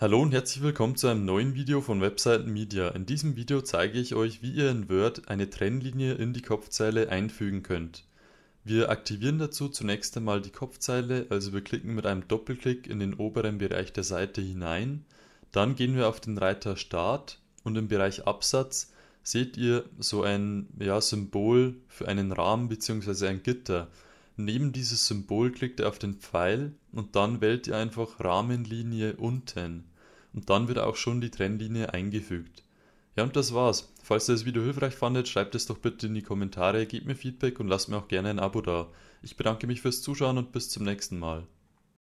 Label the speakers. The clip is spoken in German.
Speaker 1: Hallo und herzlich willkommen zu einem neuen Video von Webseiten Media. In diesem Video zeige ich euch, wie ihr in Word eine Trennlinie in die Kopfzeile einfügen könnt. Wir aktivieren dazu zunächst einmal die Kopfzeile, also wir klicken mit einem Doppelklick in den oberen Bereich der Seite hinein. Dann gehen wir auf den Reiter Start und im Bereich Absatz seht ihr so ein ja, Symbol für einen Rahmen bzw. ein Gitter. Neben dieses Symbol klickt ihr auf den Pfeil und dann wählt ihr einfach Rahmenlinie unten. Und dann wird auch schon die Trennlinie eingefügt. Ja, und das war's. Falls ihr das Video hilfreich fandet, schreibt es doch bitte in die Kommentare, gebt mir Feedback und lasst mir auch gerne ein Abo da. Ich bedanke mich fürs Zuschauen und bis zum nächsten Mal.